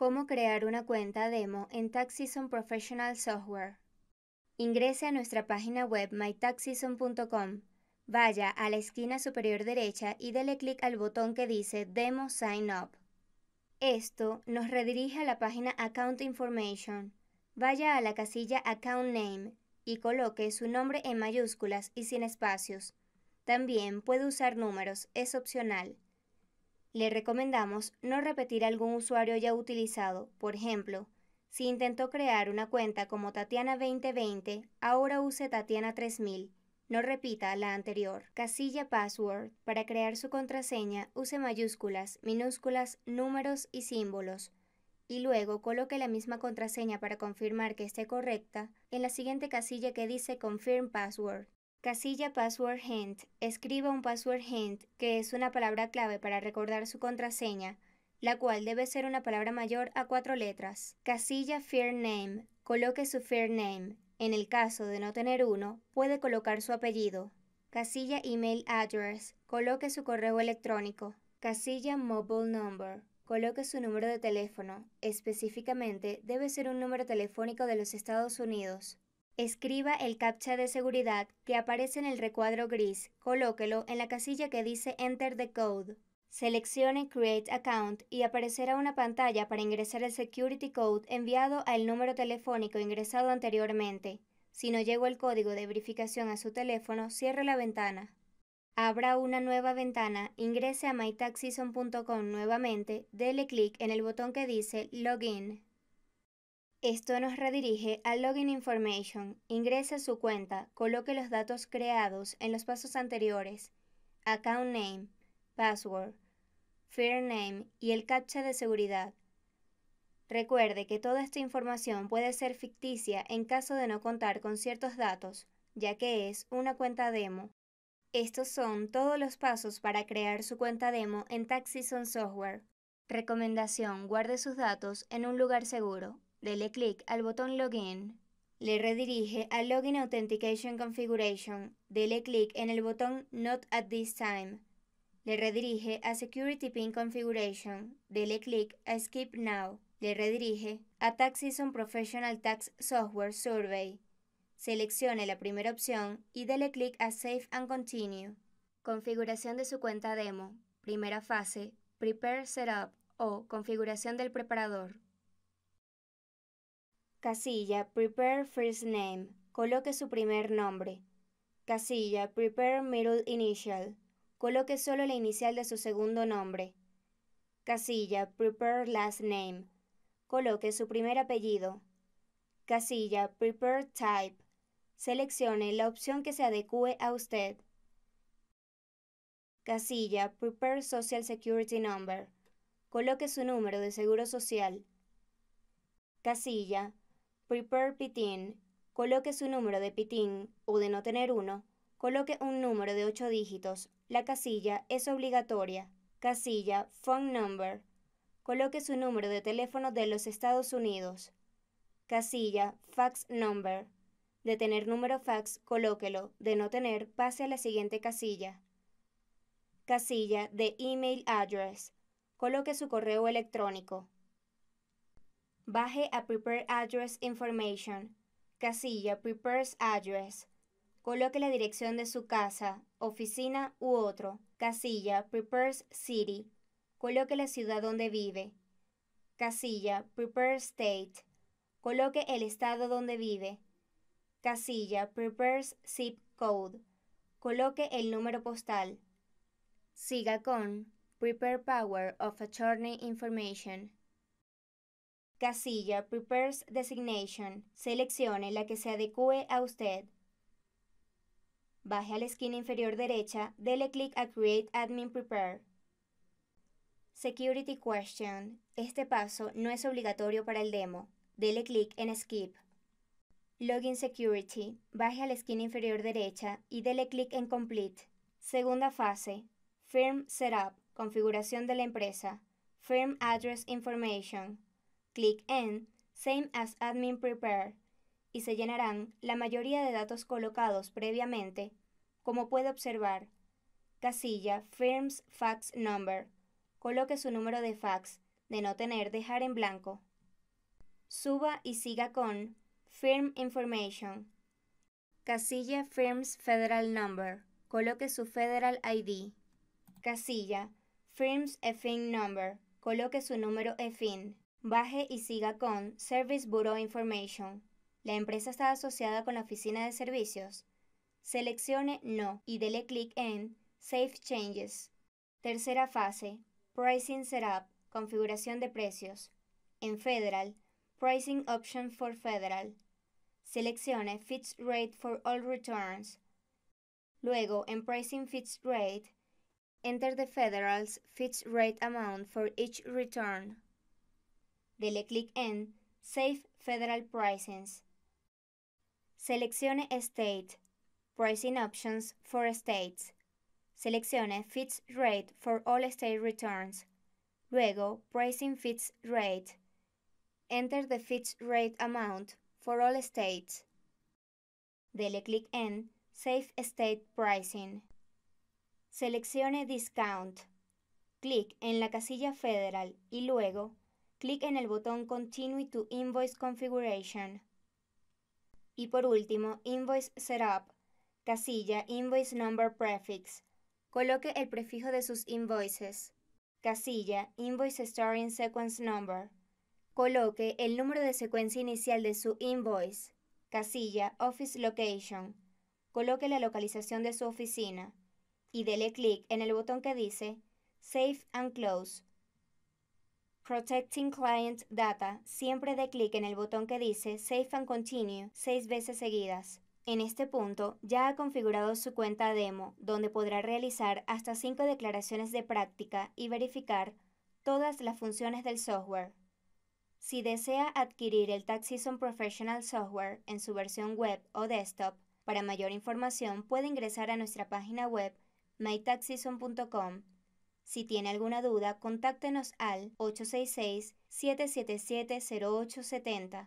Cómo crear una cuenta demo en Taxison Professional Software. Ingrese a nuestra página web mytaxison.com. Vaya a la esquina superior derecha y dele clic al botón que dice Demo Sign Up. Esto nos redirige a la página Account Information. Vaya a la casilla Account Name y coloque su nombre en mayúsculas y sin espacios. También puede usar números, es opcional. Le recomendamos no repetir algún usuario ya utilizado. Por ejemplo, si intentó crear una cuenta como Tatiana 2020, ahora use Tatiana 3000. No repita la anterior. Casilla Password. Para crear su contraseña, use mayúsculas, minúsculas, números y símbolos. Y luego coloque la misma contraseña para confirmar que esté correcta en la siguiente casilla que dice Confirm Password. Casilla Password Hint. Escriba un password hint, que es una palabra clave para recordar su contraseña, la cual debe ser una palabra mayor a cuatro letras. Casilla Fair Name. Coloque su Fair Name. En el caso de no tener uno, puede colocar su apellido. Casilla Email Address. Coloque su correo electrónico. Casilla Mobile Number. Coloque su número de teléfono. Específicamente, debe ser un número telefónico de los Estados Unidos. Escriba el captcha de seguridad que aparece en el recuadro gris, colóquelo en la casilla que dice Enter the Code. Seleccione Create Account y aparecerá una pantalla para ingresar el security code enviado al número telefónico ingresado anteriormente. Si no llegó el código de verificación a su teléfono, cierre la ventana. Abra una nueva ventana, ingrese a mytaxison.com nuevamente, dele clic en el botón que dice Login. Esto nos redirige a Login Information. Ingrese su cuenta, coloque los datos creados en los pasos anteriores, Account Name, Password, Fair Name y el captcha de seguridad. Recuerde que toda esta información puede ser ficticia en caso de no contar con ciertos datos, ya que es una cuenta demo. Estos son todos los pasos para crear su cuenta demo en Taxison Software. Recomendación, guarde sus datos en un lugar seguro, dele clic al botón Login. Le redirige a Login Authentication Configuration. Dele clic en el botón Not at this time. Le redirige a Security Pin Configuration. Dele clic a Skip Now. Le redirige a Tax Season Professional Tax Software Survey. Seleccione la primera opción y dele clic a Save and Continue. Configuración de su cuenta demo. Primera fase, Prepare Setup o configuración del preparador. Casilla Prepare First Name. Coloque su primer nombre. Casilla Prepare Middle Initial. Coloque solo la inicial de su segundo nombre. Casilla Prepare Last Name. Coloque su primer apellido. Casilla Prepare Type. Seleccione la opción que se adecue a usted. Casilla Prepare Social Security Number. Coloque su número de seguro social. Casilla Prepare Pitin. Coloque su número de Pitin o de no tener uno. Coloque un número de 8 dígitos. La casilla es obligatoria. Casilla Phone Number. Coloque su número de teléfono de los Estados Unidos. Casilla Fax Number. De tener número fax, colóquelo. De no tener, pase a la siguiente casilla. Casilla de Email Address. Coloque su correo electrónico. Baje a Prepare Address Information. Casilla Prepares Address. Coloque la dirección de su casa, oficina u otro. Casilla Prepares City. Coloque la ciudad donde vive. Casilla Prepare State. Coloque el estado donde vive. Casilla Prepares Zip Code. Coloque el número postal. Siga con Prepare Power of Attorney Information. Casilla Prepares Designation. Seleccione la que se adecue a usted. Baje a la esquina inferior derecha, dele clic a Create Admin Prepare. Security Question. Este paso no es obligatorio para el demo. Dele clic en Skip. Login Security. Baje a la esquina inferior derecha y dele clic en Complete. Segunda fase. Firm Setup. Configuración de la empresa. Firm Address Information. Clic en Same as Admin Prepare y se llenarán la mayoría de datos colocados previamente, como puede observar. Casilla Firm's Fax Number. Coloque su número de fax, de no tener dejar en blanco. Suba y siga con Firm Information. Casilla Firm's Federal Number. Coloque su Federal ID. Casilla Firm's EFIN Number. Coloque su número EFIN. Baje y siga con Service Bureau Information. La empresa está asociada con la oficina de servicios. Seleccione No y dele clic en Save Changes. Tercera fase, Pricing Setup, configuración de precios. En Federal, Pricing Option for Federal. Seleccione Fits Rate for All Returns. Luego, en Pricing Fits Rate, enter the Federal's Fixed Rate Amount for each return. Dele clic en Save Federal Pricings. Seleccione State, Pricing Options for States. Seleccione Fits Rate for All State Returns. Luego, Pricing Fits Rate. Enter the Fits rate amount for all states. Dele clic en Save State Pricing. Seleccione Discount. Clic en la casilla Federal y luego clic en el botón Continue to Invoice Configuration. Y por último, Invoice Setup, casilla Invoice Number Prefix. Coloque el prefijo de sus invoices. Casilla Invoice Starting Sequence Number. Coloque el número de secuencia inicial de su invoice. Casilla Office Location. Coloque la localización de su oficina. Y dele clic en el botón que dice Save and Close Protecting Client Data, siempre dé clic en el botón que dice Save and Continue seis veces seguidas. En este punto, ya ha configurado su cuenta demo, donde podrá realizar hasta cinco declaraciones de práctica y verificar todas las funciones del software. Si desea adquirir el Taxison Professional Software en su versión web o desktop, para mayor información puede ingresar a nuestra página web mytaxison.com. Si tiene alguna duda, contáctenos al 866-777-0870.